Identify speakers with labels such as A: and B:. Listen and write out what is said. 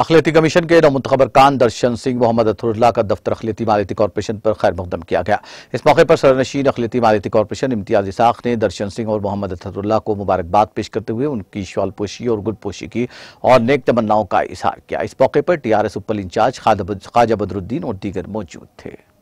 A: अखिलती commission के नौ कान दर्शन सिंह मोहम्मद अथरुल्ला का दफ्तर अखिलती मालती कॉरपोरेशन पर खैर मुकदम किया गया इस मौके पर सरनशीन अखिलती मालती कॉरपोरेशन इम्तियाज इसाख ने दर्शन सिंह और मोहम्मद अथरुल्ला को मुबारकबाद पेश करते हुए उनकी शॉलपोशी और गुलपोशी की और नेक तमन्नाओं का इजहार किया इस मौके पर T R S Uppal incharge Khaja Badruddin और दीगर मौजूद थे